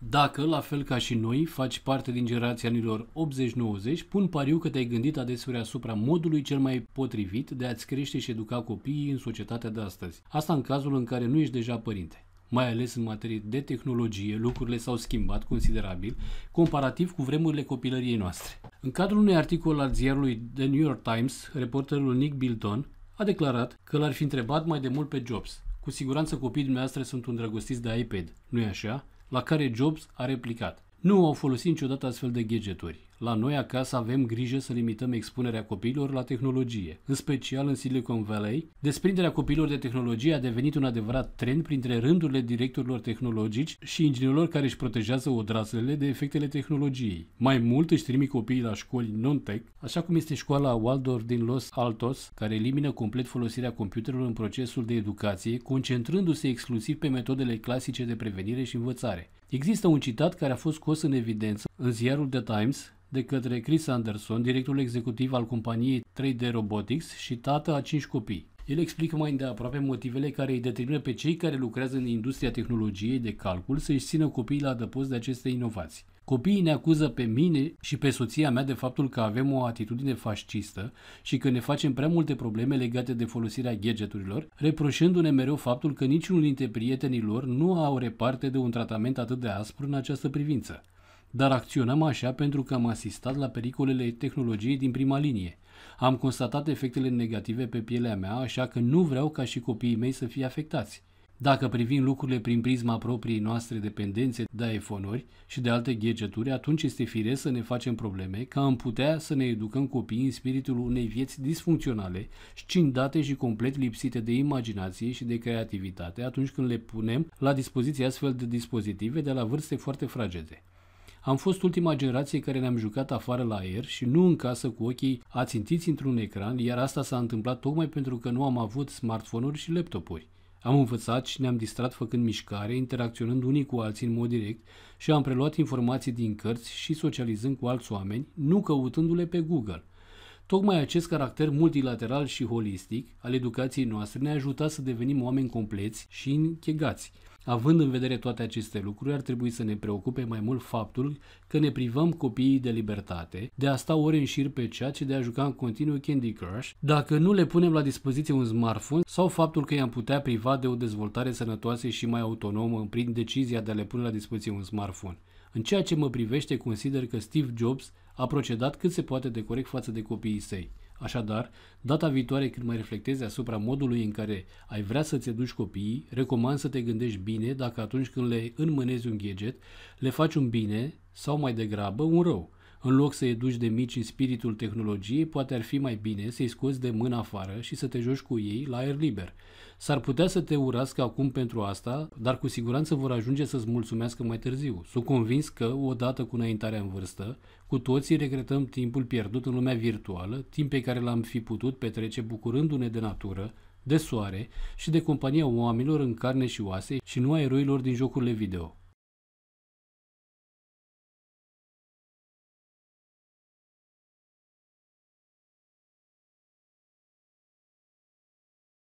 Dacă, la fel ca și noi, faci parte din generația anilor 80-90, pun pariu că te-ai gândit adeseori asupra modului cel mai potrivit de a-ți crește și educa copiii în societatea de astăzi. Asta în cazul în care nu ești deja părinte. Mai ales în materie de tehnologie, lucrurile s-au schimbat considerabil comparativ cu vremurile copilăriei noastre. În cadrul unui articol al ziarului The New York Times, reporterul Nick Bilton a declarat că l-ar fi întrebat mai de mult pe Jobs. Cu siguranță copiii dumneavoastră sunt îndrăgostiți de iPad, nu-i așa? la care Jobs a replicat. Nu au folosit niciodată astfel de gadgeturi. La noi acasă avem grijă să limităm expunerea copiilor la tehnologie, în special în Silicon Valley. Desprinderea copiilor de tehnologie a devenit un adevărat trend printre rândurile directorilor tehnologici și inginerilor care își protejează odraslele de efectele tehnologiei. Mai mult își trimit copiii la școli non-tech, așa cum este școala Waldorf din Los Altos, care elimină complet folosirea computerelor în procesul de educație, concentrându-se exclusiv pe metodele clasice de prevenire și învățare. Există un citat care a fost scos în evidență în ziarul The Times, de către Chris Anderson, directorul executiv al companiei 3D Robotics și tată a 5 copii. El explică mai îndeaproape motivele care îi determină pe cei care lucrează în industria tehnologiei de calcul să-și țină copiii la adăpost de aceste inovații. Copiii ne acuză pe mine și pe soția mea de faptul că avem o atitudine fascistă și că ne facem prea multe probleme legate de folosirea gadgeturilor, reproșându-ne mereu faptul că niciunul dintre prietenii lor nu au reparte de un tratament atât de aspru în această privință dar acționăm așa pentru că am asistat la pericolele tehnologiei din prima linie. Am constatat efectele negative pe pielea mea, așa că nu vreau ca și copiii mei să fie afectați. Dacă privim lucrurile prin prisma propriei noastre dependențe de iPhone-uri și de alte gadgeturi, atunci este firesc să ne facem probleme ca am putea să ne educăm copiii în spiritul unei vieți disfuncționale, scindate și complet lipsite de imaginație și de creativitate atunci când le punem la dispoziție astfel de dispozitive de la vârste foarte fragede. Am fost ultima generație care ne-am jucat afară la aer și nu în casă cu ochii ațintiți într-un ecran, iar asta s-a întâmplat tocmai pentru că nu am avut smartphone-uri și laptopuri. Am învățat și ne-am distrat făcând mișcare, interacționând unii cu alții în mod direct și am preluat informații din cărți și socializând cu alți oameni, nu căutându-le pe Google. Tocmai acest caracter multilateral și holistic al educației noastre ne-a ajutat să devenim oameni compleți și închegați. Având în vedere toate aceste lucruri, ar trebui să ne preocupe mai mult faptul că ne privăm copiii de libertate, de a sta ore în șir pe cea și de a juca în continuu Candy Crush, dacă nu le punem la dispoziție un smartphone sau faptul că i-am putea priva de o dezvoltare sănătoasă și mai autonomă prin decizia de a le pune la dispoziție un smartphone. În ceea ce mă privește, consider că Steve Jobs a procedat cât se poate de corect față de copiii săi. Așadar, data viitoare când mai reflectezi asupra modului în care ai vrea să-ți educi copiii, recomand să te gândești bine dacă atunci când le înmânezi un gadget, le faci un bine sau mai degrabă un rău – în loc să educi de mici în spiritul tehnologiei, poate ar fi mai bine să-i scoți de mână afară și să te joci cu ei la aer liber. S-ar putea să te urască acum pentru asta, dar cu siguranță vor ajunge să-ți mulțumească mai târziu. Sunt convins că, odată cu înaintarea în vârstă, cu toții regretăm timpul pierdut în lumea virtuală, timp pe care l-am fi putut petrece bucurându-ne de natură, de soare și de compania oamenilor în carne și oase și nu a eroilor din jocurile video.